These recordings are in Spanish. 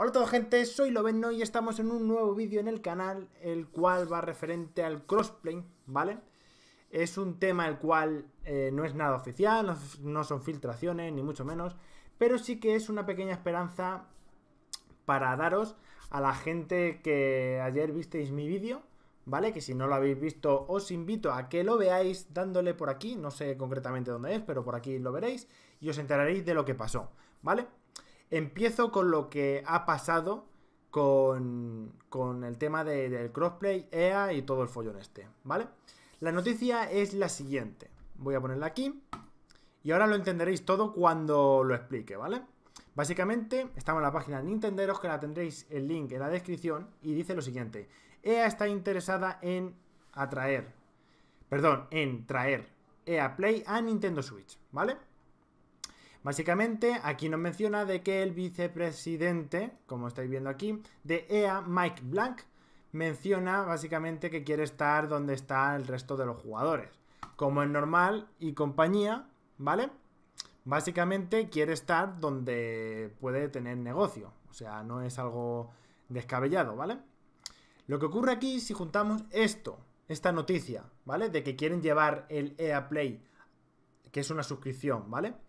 Hola a todos gente, soy Lovenno y estamos en un nuevo vídeo en el canal el cual va referente al crossplay, ¿vale? Es un tema el cual eh, no es nada oficial, no, no, son filtraciones ni mucho menos, pero sí que es una pequeña esperanza para daros a la gente que ayer visteis mi vídeo, ¿vale? Que si no lo habéis visto os invito a que lo veáis dándole por aquí, no sé concretamente dónde es, pero por aquí lo veréis y os enteraréis de lo que pasó, ¿vale? Empiezo con lo que ha pasado con, el tema del crossplay, EA y todo el follón este, ¿vale? La noticia es la siguiente. Voy a ponerla aquí. Y ahora lo entenderéis todo cuando lo explique, ¿vale? Básicamente, estamos en la página de Nintenderos, que la tendréis el link en la descripción, y dice lo siguiente. EA está interesada en atraer, perdón, en traer EA Play a Nintendo Switch, ¿vale? Básicamente, aquí nos menciona de que el vicepresidente, como estáis viendo aquí, de EA, Mike Blank, menciona básicamente que quiere estar donde está el resto de los jugadores. Como es normal y compañía, ¿vale? Básicamente quiere estar donde puede tener negocio. O sea, no es algo descabellado, ¿vale? Lo que ocurre aquí si juntamos esto, esta noticia, ¿vale? De que quieren llevar el EA Play, que es una suscripción, ¿vale? vale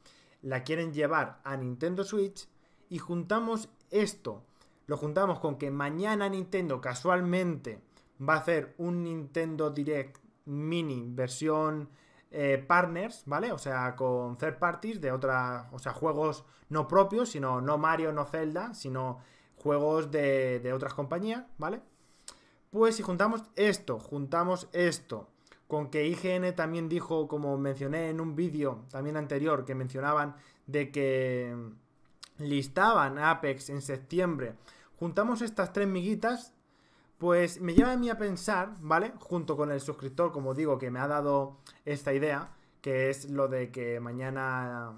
la quieren llevar a Nintendo Switch y juntamos esto, lo juntamos con que mañana Nintendo casualmente va a hacer un Nintendo Direct mini versión eh, partners, ¿vale? O sea, con third parties de otras, o sea, juegos no propios, sino no Mario, no Zelda, sino juegos de, de otras compañías, ¿vale? Pues si juntamos esto, juntamos esto, con que IGN también dijo, como mencioné en un vídeo también anterior, que mencionaban de que listaban Apex en septiembre, juntamos estas tres miguitas, pues me lleva a mí a pensar, ¿vale? Junto con el suscriptor, como digo, que me ha dado esta idea, que es lo de que mañana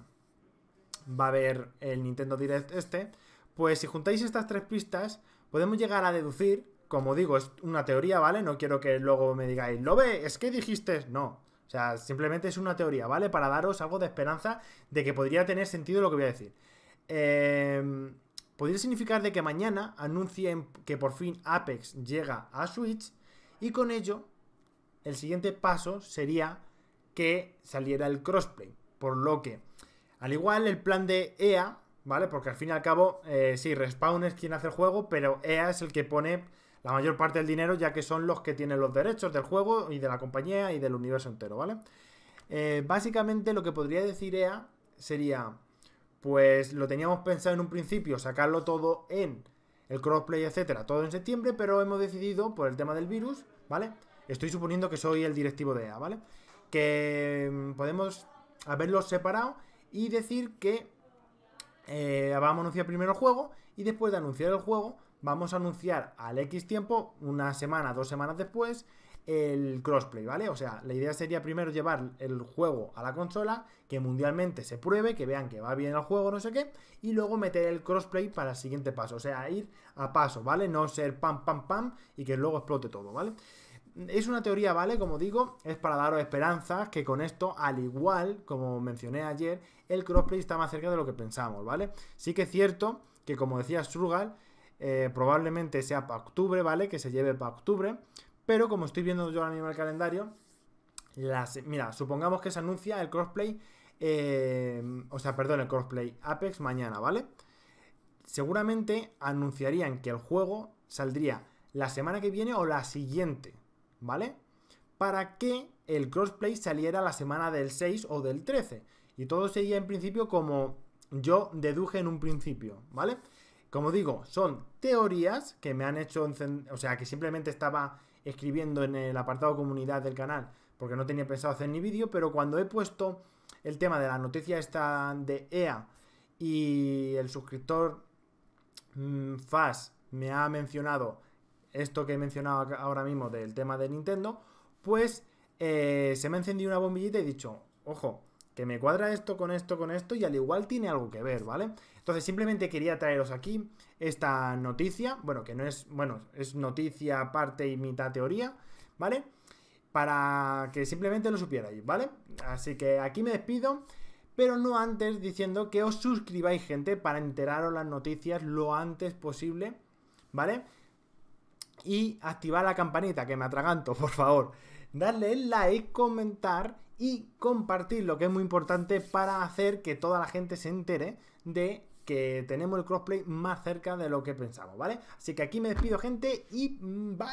va a haber el Nintendo Direct este, pues si juntáis estas tres pistas, podemos llegar a deducir como digo, es una teoría, ¿vale? No quiero que luego me digáis, lo ve, es que dijiste, no. O sea, simplemente es una teoría, ¿vale? Para daros algo de esperanza de que podría tener sentido lo que voy a decir. Em, podría significar de que mañana anuncien que por fin Apex llega a Switch y con ello el siguiente paso sería que saliera el crossplay. Por lo que, al igual el plan de EA, ¿vale? Porque al fin y al cabo, eh, sí, Respawn es quien hace el juego, pero EA es el que pone la mayor parte del dinero, ya que son los que tienen los derechos del juego y de la compañía y del universo entero, ¿vale? Eh, básicamente lo que podría decir EA sería, pues lo teníamos pensado en un principio, sacarlo todo en el crossplay, etcétera, todo en septiembre, pero hemos decidido, por el tema del virus, ¿vale? Estoy suponiendo que soy el directivo de EA, ¿vale? Que mm, podemos haberlo separado y decir que eh, vamos a anunciar primero el juego y después de anunciar el juego vamos a anunciar al X tiempo, una semana, dos semanas después, el crossplay, ¿vale? O sea, la idea sería primero llevar el juego a la consola, que mundialmente se pruebe, que vean que va bien el juego, no sé qué, y luego meter el crossplay para el siguiente paso, o sea, ir a paso, ¿vale? No ser pam, pam, pam y que luego explote todo, ¿vale? Es una teoría, ¿vale? Como digo, es para daros esperanzas que con esto, al igual, como mencioné ayer, el crossplay está más cerca de lo que pensamos, ¿vale? Sí que es cierto que, como decía Strugal, eh, probablemente sea para octubre, ¿vale? Que se lleve para octubre. Pero como estoy viendo yo ahora mismo el calendario, las, mira, supongamos que se anuncia el crossplay, eh, o sea, perdón, el crossplay Apex mañana, ¿vale? Seguramente anunciarían que el juego saldría la semana que viene o la siguiente, ¿vale? Para que el crossplay saliera la semana del 6 o del 13. Y todo sería en principio como yo deduje en un principio, ¿vale? Como digo, son teorías que me han hecho, o sea, que simplemente estaba escribiendo en el apartado comunidad del canal porque no tenía pensado hacer ni vídeo, pero cuando he puesto el tema de la noticia esta de EA y el suscriptor mm, FAS me ha mencionado esto que he mencionado ahora mismo del tema de Nintendo, pues eh, se me ha encendido una bombillita y he dicho, ojo, que me cuadra esto con esto con esto y al igual tiene algo que ver, ¿vale? Entonces simplemente quería traeros aquí esta noticia, bueno, que no es, bueno, es noticia parte y mitad teoría, ¿vale? Para que simplemente lo supierais, ¿vale? Así que aquí me despido, pero no antes diciendo que os suscribáis, gente, para enteraros las noticias lo antes posible, ¿vale? Y activar la campanita, que me atraganto, por favor darle el like, comentar y compartir, lo que es muy importante para hacer que toda la gente se entere de que tenemos el crossplay más cerca de lo que pensamos, ¿vale? Así que aquí me despido gente y bye.